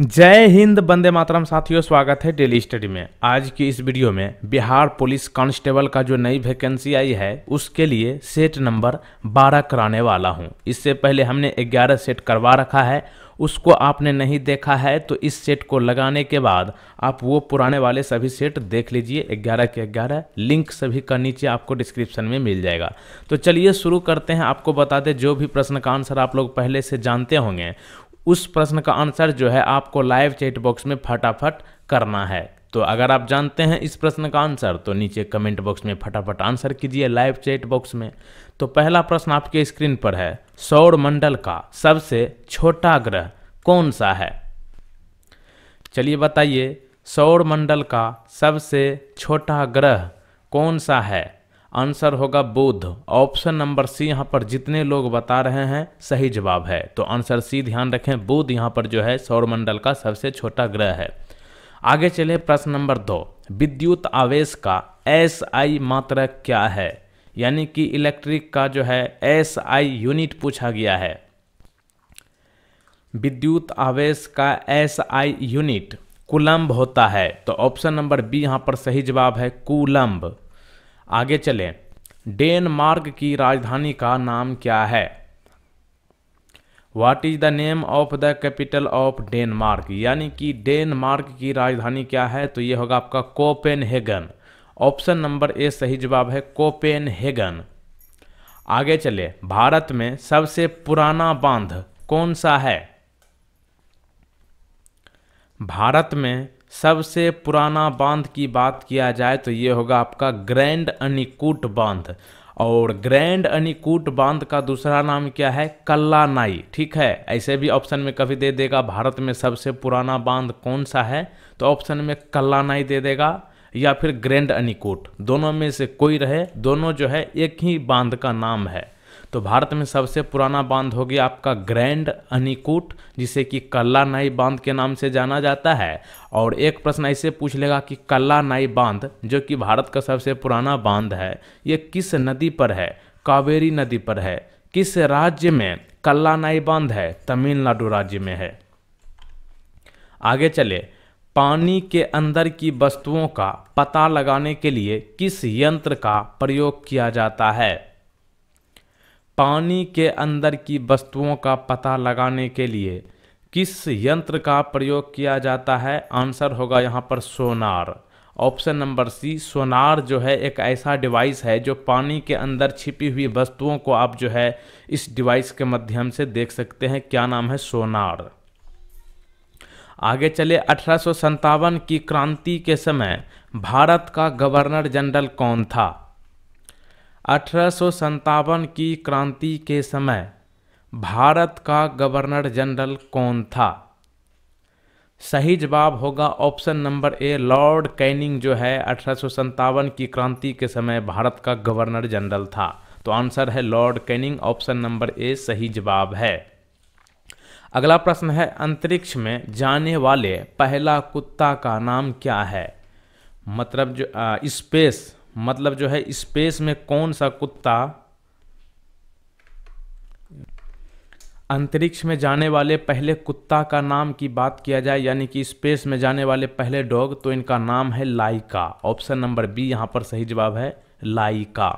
जय हिंद बंदे मातरम साथियों स्वागत है डेली स्टडी में आज की इस वीडियो में बिहार पुलिस कांस्टेबल का जो नई वैकेंसी आई है उसके लिए सेट नंबर 12 कराने वाला हूं इससे पहले हमने 11 सेट करवा रखा है उसको आपने नहीं देखा है तो इस सेट को लगाने के बाद आप वो पुराने वाले सभी सेट देख लीजिए ग्यारह के ग्यारह लिंक सभी का नीचे आपको डिस्क्रिप्शन में मिल जाएगा तो चलिए शुरू करते हैं आपको बता दें जो भी प्रश्न का आंसर आप लोग पहले से जानते होंगे उस प्रश्न का आंसर जो है आपको लाइव चैट बॉक्स में फटाफट करना है तो अगर आप जानते हैं इस प्रश्न का आंसर तो नीचे कमेंट बॉक्स में फटाफट आंसर कीजिए लाइव चैट बॉक्स में तो पहला प्रश्न आपके स्क्रीन पर है सौर मंडल का सबसे छोटा ग्रह कौन सा है चलिए बताइए सौर मंडल का सबसे छोटा ग्रह कौन सा है आंसर होगा बुध ऑप्शन नंबर सी यहाँ पर जितने लोग बता रहे हैं सही जवाब है तो आंसर सी ध्यान रखें बुध यहाँ पर जो है सौरमंडल का सबसे छोटा ग्रह है आगे चले प्रश्न नंबर दो विद्युत आवेश का एस आई मात्रक क्या है यानी कि इलेक्ट्रिक का जो है एस आई यूनिट पूछा गया है विद्युत आवेश का एस आई यूनिट कुलम्ब होता है तो ऑप्शन नंबर बी यहां पर सही जवाब है कुलम्ब आगे चलें डेनमार्क की राजधानी का नाम क्या है what is the name of the capital of Denmark यानी कि डेनमार्क की राजधानी क्या है तो ये होगा आपका कोपेनहेगन ऑप्शन नंबर ए सही जवाब है कोपेनहेगन आगे चले भारत में सबसे पुराना बांध कौन सा है भारत में सबसे पुराना बांध की बात किया जाए तो ये होगा आपका ग्रैंड अनिकूट बांध और ग्रैंड अनिकूट बांध का दूसरा नाम क्या है कल्लानाई ठीक है ऐसे भी ऑप्शन में कभी दे देगा भारत में सबसे पुराना बांध कौन सा है तो ऑप्शन में कल्लानाई दे देगा या फिर ग्रैंड अनिकूट दोनों में से कोई रहे दोनों जो है एक ही बांध का नाम है तो भारत में सबसे पुराना बांध हो गया आपका ग्रैंड अनिकूट जिसे कि कल्ला नाई बांध के नाम से जाना जाता है और एक प्रश्न ऐसे पूछ लेगा कि कल्ला नाई बांध जो कि भारत का सबसे पुराना बांध है ये किस नदी पर है कावेरी नदी पर है किस राज्य में कल्ला नाई बांध है तमिलनाडु राज्य में है आगे चले पानी के अंदर की वस्तुओं का पता लगाने के लिए किस यंत्र का प्रयोग किया जाता है पानी के अंदर की वस्तुओं का पता लगाने के लिए किस यंत्र का प्रयोग किया जाता है आंसर होगा यहाँ पर सोनार ऑप्शन नंबर सी सोनार जो है एक ऐसा डिवाइस है जो पानी के अंदर छिपी हुई वस्तुओं को आप जो है इस डिवाइस के माध्यम से देख सकते हैं क्या नाम है सोनार आगे चले अठारह की क्रांति के समय भारत का गवर्नर जनरल कौन था अठारह की क्रांति के समय भारत का गवर्नर जनरल कौन था सही जवाब होगा option number A lord Canning जो है अठारह की क्रांति के समय भारत का गवर्नर जनरल था तो आंसर है lord Canning option number A सही जवाब है अगला प्रश्न है अंतरिक्ष में जाने वाले पहला कुत्ता का नाम क्या है मतलब जो स्पेस मतलब जो है स्पेस में कौन सा कुत्ता अंतरिक्ष में जाने वाले पहले कुत्ता का नाम की बात किया जाए यानी कि स्पेस में जाने वाले पहले डॉग तो इनका नाम है लाइका ऑप्शन नंबर बी यहाँ पर सही जवाब है लाइका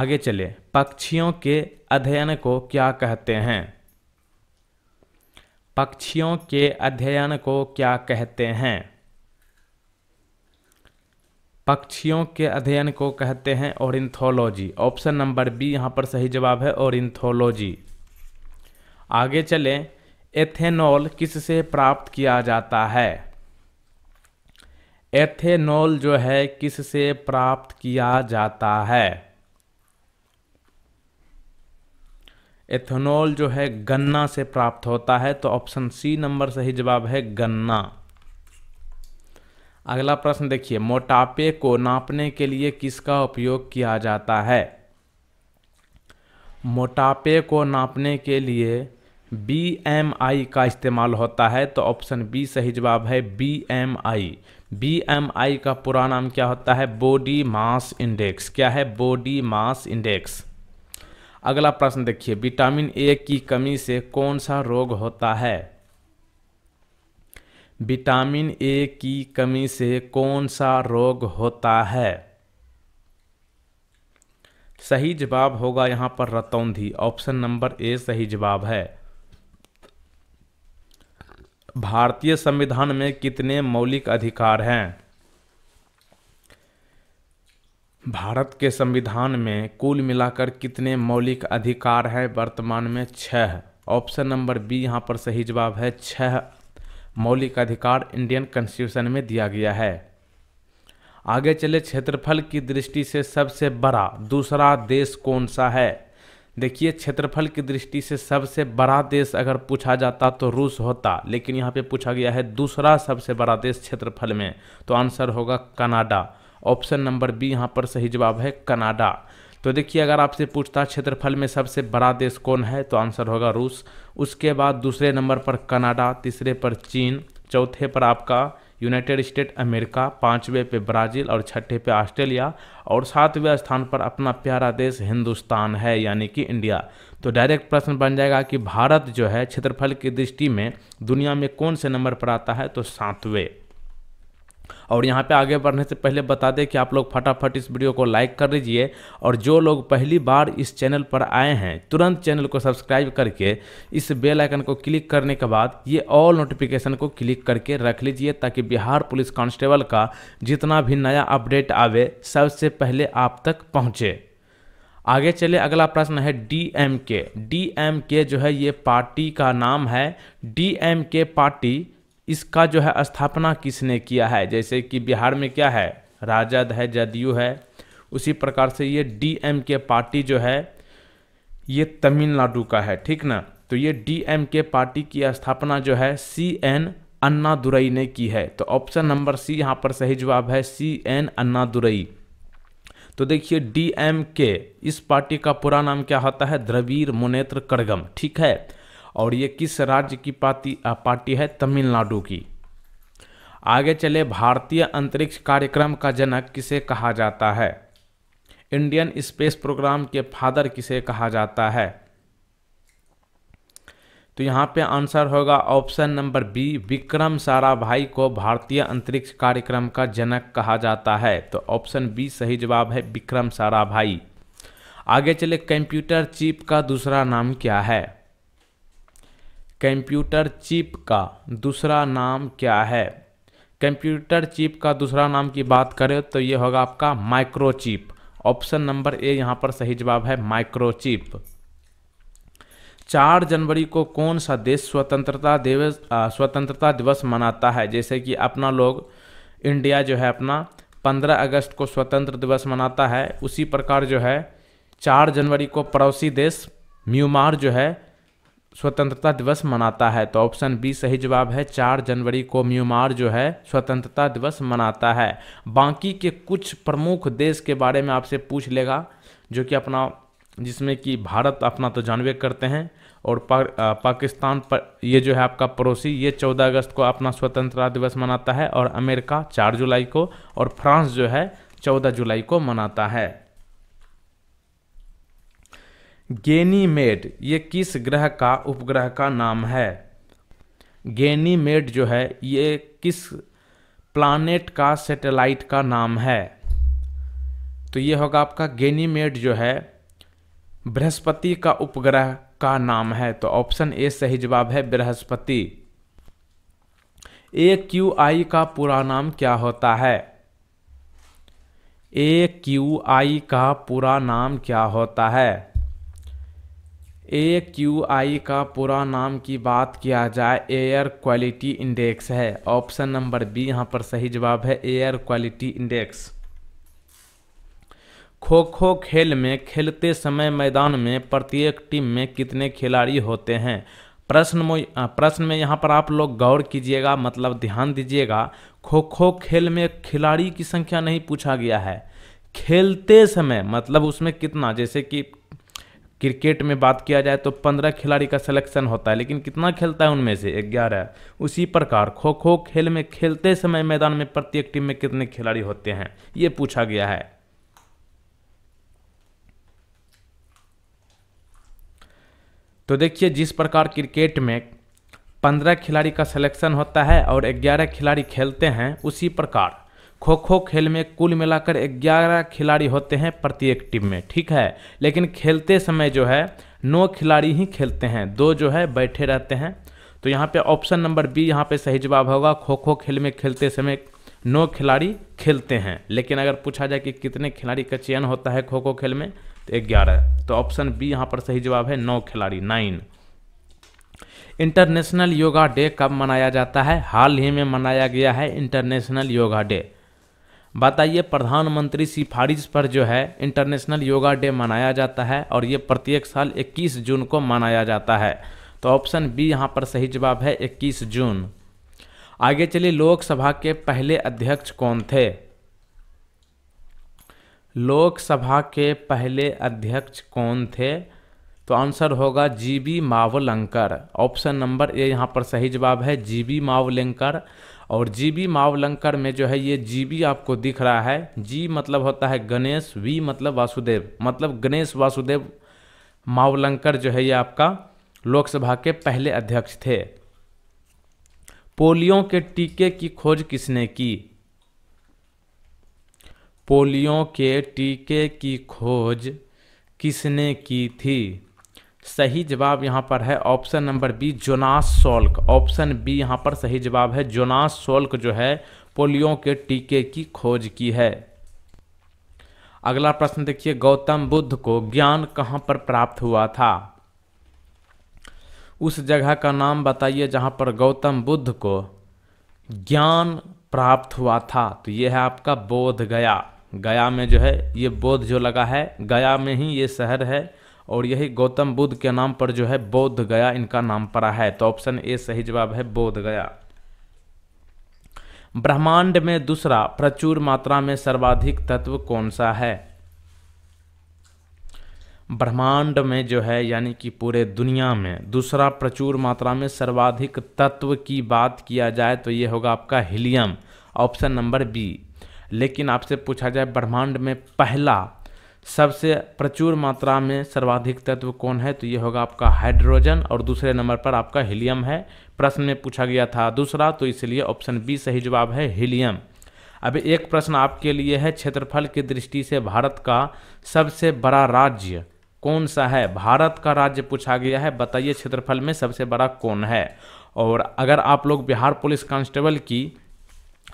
आगे चले पक्षियों के अध्ययन को क्या कहते हैं पक्षियों के अध्ययन को क्या कहते हैं पक्षियों के अध्ययन को कहते हैं ओरिंथोलॉजी ऑप्शन नंबर बी यहाँ पर सही जवाब है ओरिंथोलॉजी आगे चलें एथेनॉल किससे प्राप्त किया जाता है एथेनॉल जो है किससे प्राप्त किया जाता है एथेनॉल जो है गन्ना से प्राप्त होता है तो ऑप्शन सी नंबर सही जवाब है गन्ना अगला प्रश्न देखिए मोटापे को नापने के लिए किसका उपयोग किया जाता है मोटापे को नापने के लिए बी एम आई का इस्तेमाल होता है तो ऑप्शन बी सही जवाब है B M I B M I का पूरा नाम क्या होता है बॉडी मास इंडेक्स क्या है बॉडी मास इंडेक्स अगला प्रश्न देखिए विटामिन ए की कमी से कौन सा रोग होता है विटामिन ए की कमी से कौन सा रोग होता है सही जवाब होगा यहाँ पर रतौंधी ऑप्शन नंबर ए सही जवाब है भारतीय संविधान में कितने मौलिक अधिकार हैं भारत के संविधान में कुल मिलाकर कितने मौलिक अधिकार हैं वर्तमान में छह ऑप्शन नंबर बी यहाँ पर सही जवाब है छह मौलिक अधिकार इंडियन कॉन्स्टिट्यूशन में दिया गया है आगे चले क्षेत्रफल की दृष्टि से सबसे बड़ा दूसरा देश कौन सा है देखिए क्षेत्रफल की दृष्टि से सबसे बड़ा देश अगर पूछा जाता तो रूस होता लेकिन यहाँ पे पूछा गया है दूसरा सबसे बड़ा देश क्षेत्रफल में तो आंसर होगा कनाडा ऑप्शन नंबर बी यहाँ पर सही जवाब है कनाडा तो देखिए अगर आपसे पूछता क्षेत्रफल में सबसे बड़ा देश कौन है तो आंसर होगा रूस उसके बाद दूसरे नंबर पर कनाडा तीसरे पर चीन चौथे पर आपका यूनाइटेड स्टेट अमेरिका पाँचवें पे ब्राज़ील और छठे पे ऑस्ट्रेलिया और सातवें स्थान पर अपना प्यारा देश हिंदुस्तान है यानी कि इंडिया तो डायरेक्ट प्रश्न बन जाएगा कि भारत जो है क्षेत्रफल की दृष्टि में दुनिया में कौन से नंबर पर आता है तो सातवें और यहाँ पे आगे बढ़ने से पहले बता दें कि आप लोग फटाफट इस वीडियो को लाइक कर लीजिए और जो लोग पहली बार इस चैनल पर आए हैं तुरंत चैनल को सब्सक्राइब करके इस बेल आइकन को क्लिक करने के बाद ये ऑल नोटिफिकेशन को क्लिक करके रख लीजिए ताकि बिहार पुलिस कांस्टेबल का जितना भी नया अपडेट आवे सबसे पहले आप तक पहुँचे आगे चले अगला प्रश्न है D M K D M K जो है ये पार्टी का नाम है डी एम के पार्टी इसका जो है स्थापना किसने किया है जैसे कि बिहार में क्या है राजद है जदयू है उसी प्रकार से ये डी एम के पार्टी जो है ये तमिलनाडु का है ठीक ना तो ये डी एम के पार्टी की स्थापना जो है सी एन अन्ना दुरई ने की है तो ऑप्शन नंबर सी यहाँ पर सही जवाब है सी एन अन्ना दुरई तो देखिए डी एम के इस पार्टी का पूरा नाम क्या होता है द्रवीर मुनेत्र करगम ठीक है और ये किस राज्य की पार्टी पार्टी है तमिलनाडु की आगे चले भारतीय अंतरिक्ष कार्यक्रम का जनक किसे कहा जाता है इंडियन स्पेस प्रोग्राम के फादर किसे कहा जाता है तो यहाँ पे आंसर होगा option number B Vikram Sarabhai को भारतीय अंतरिक्ष कार्यक्रम का जनक कहा जाता है तो ऑप्शन बी सही जवाब है विक्रम साराभाई आगे चले कंप्यूटर चिप का दूसरा नाम क्या है कंप्यूटर चिप का दूसरा नाम क्या है कंप्यूटर चिप का दूसरा नाम की बात करें तो ये होगा आपका माइक्रोचिप ऑप्शन नंबर ए यहाँ पर सही जवाब है माइक्रोचिप चार जनवरी को कौन सा देश स्वतंत्रता दिवस स्वतंत्रता दिवस मनाता है जैसे कि अपना लोग इंडिया जो है अपना पंद्रह अगस्त को स्वतंत्र दिवस मनाता है उसी प्रकार जो है चार जनवरी को पड़ोसी देश म्यूमार जो है स्वतंत्रता दिवस मनाता है तो ऑप्शन बी सही जवाब है चार जनवरी को म्यूमार जो है स्वतंत्रता दिवस मनाता है बाकी के कुछ प्रमुख देश के बारे में आपसे पूछ लेगा जो कि अपना जिसमें कि भारत अपना तो जानवे करते हैं और पा, पाकिस्तान पर ये जो है आपका पड़ोसी ये 14 अगस्त को अपना स्वतंत्रता दिवस मनाता है और अमेरिका 4 जुलाई को और फ्रांस जो है 14 जुलाई को मनाता है गेनीमेड ये किस ग्रह का उपग्रह का नाम है गेनीमेड जो है ये किस प्लानट का सैटेलाइट का नाम है तो ये होगा आपका गेनीमेड जो है बृहस्पति का उपग्रह का नाम है तो ऑप्शन ए सही जवाब है बृहस्पति ए क्यू आई का पूरा नाम क्या होता है ए क्यू आई का पूरा नाम क्या होता है ए क्यू आई का पूरा नाम की बात किया जाए एयर क्वालिटी इंडेक्स है ऑप्शन नंबर बी यहाँ पर सही जवाब है एयर क्वालिटी इंडेक्स खो खो खेल में खेलते समय मैदान में प्रत्येक टीम में कितने खिलाड़ी होते हैं प्रश्न प्रश्न में यहाँ पर आप लोग गौर कीजिएगा मतलब ध्यान दीजिएगा खो खो खेल में खिलाड़ी की संख्या नहीं पूछा गया है खेलते समय मतलब उसमें कितना जैसे कि क्रिकेट में बात किया जाए तो पंद्रह खिलाड़ी का सिलेक्शन होता है लेकिन कितना खेलता है उनमें से ग्यारह उसी प्रकार खो खो खेल में खेलते समय मैदान में प्रत्येक टीम में कितने खिलाड़ी होते हैं ये पूछा गया है तो देखिए जिस प्रकार क्रिकेट में पंद्रह खिलाड़ी का सिलेक्शन होता है और ग्यारह खिलाड़ी खेलते हैं उसी प्रकार खो खो खेल में कुल मिलाकर 11 खिलाड़ी होते हैं प्रत्येक टीम में ठीक है लेकिन खेलते समय जो है नौ खिलाड़ी ही खेलते हैं दो जो है बैठे रहते हैं तो यहाँ पे ऑप्शन नंबर बी यहाँ पे सही जवाब होगा खो खो खेल में खेलते समय नौ खिलाड़ी खेलते हैं लेकिन अगर पूछा जाए कि कितने खिलाड़ी का चयन होता है खो खो खेल में तो ग्यारह तो ऑप्शन बी यहाँ पर सही जवाब है नौ खिलाड़ी नाइन इंटरनेशनल योगा डे कब मनाया जाता है हाल ही में मनाया गया है इंटरनेशनल योगा डे बताइए प्रधानमंत्री सिफारिश पर जो है इंटरनेशनल योगा डे मनाया जाता है और ये प्रत्येक साल 21 जून को मनाया जाता है तो ऑप्शन बी यहाँ पर सही जवाब है 21 जून आगे चलिए लोकसभा के पहले अध्यक्ष कौन थे लोकसभा के पहले अध्यक्ष कौन थे तो आंसर होगा G B Mavalankar option number A यहाँ पर सही जवाब है जी बी मावलंकर और जीबी मावलंकर में जो है ये जीबी आपको दिख रहा है जी मतलब होता है गणेश वी मतलब वासुदेव मतलब गणेश वासुदेव मावलंकर जो है ये आपका लोकसभा के पहले अध्यक्ष थे पोलियो के टीके की खोज किसने की पोलियो के टीके की खोज किसने की थी सही जवाब यहाँ पर है option number B Jonas Salk option B यहाँ पर सही जवाब है जोनास सोल्क जो है पोलियो के टीके की खोज की है अगला प्रश्न देखिए गौतम बुद्ध को ज्ञान कहाँ पर प्राप्त हुआ था उस जगह का नाम बताइए जहाँ पर गौतम बुद्ध को ज्ञान प्राप्त हुआ था तो ये है आपका बोध गया गया में जो है ये बोध जो लगा है गया में ही ये शहर है और यही गौतम बुद्ध के नाम पर जो है बौद्ध गया इनका नाम पड़ा है तो ऑप्शन ए सही जवाब है बौद्ध गया ब्रह्मांड में दूसरा प्रचुर मात्रा में सर्वाधिक तत्व कौन सा है ब्रह्मांड में जो है यानी कि पूरे दुनिया में दूसरा प्रचुर मात्रा में सर्वाधिक तत्व की बात किया जाए तो ये होगा आपका हीलियम ऑप्शन नंबर बी लेकिन आपसे पूछा जाए ब्रह्मांड में पहला सबसे प्रचुर मात्रा में सर्वाधिक तत्व कौन है तो ये होगा आपका हाइड्रोजन और दूसरे नंबर पर आपका हीलियम है प्रश्न में पूछा गया था दूसरा तो इसलिए ऑप्शन बी सही जवाब है हीलियम अब एक प्रश्न आपके लिए है क्षेत्रफल की दृष्टि से भारत का सबसे बड़ा राज्य कौन सा है भारत का राज्य पूछा गया है बताइए क्षेत्रफल में सबसे बड़ा कौन है और अगर आप लोग बिहार पुलिस कांस्टेबल की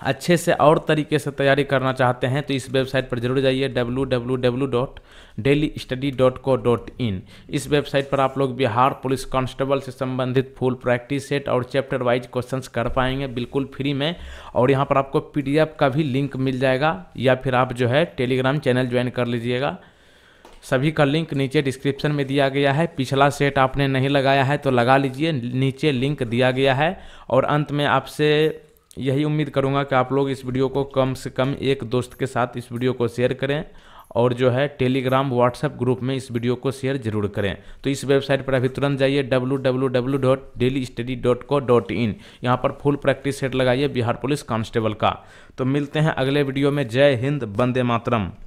अच्छे से और तरीके से तैयारी करना चाहते हैं तो इस वेबसाइट पर जरूर जाइए W dot daily study dot co dot in इस वेबसाइट पर आप लोग बिहार पुलिस कांस्टेबल से संबंधित फुल प्रैक्टिस सेट और चैप्टर वाइज क्वेश्चंस कर पाएंगे बिल्कुल फ्री में और यहाँ पर आपको पीडीएफ का भी लिंक मिल जाएगा या फिर आप जो है टेलीग्राम चैनल ज्वाइन कर लीजिएगा सभी का लिंक नीचे डिस्क्रिप्शन में दिया गया है पिछला सेट आपने नहीं लगाया है तो लगा लीजिए नीचे लिंक दिया गया है और अंत में आपसे यही उम्मीद करूँगा कि आप लोग इस वीडियो को कम से कम एक दोस्त के साथ इस वीडियो को शेयर करें और जो है टेलीग्राम व्हाट्सएप ग्रुप में इस वीडियो को शेयर जरूर करें तो इस वेबसाइट पर अभी तुरंत जाइए www.dailystudy.co.in यहाँ पर फुल प्रैक्टिस सेट लगाइए बिहार पुलिस कांस्टेबल का तो मिलते हैं अगले वीडियो में जय हिंद बंदे मातरम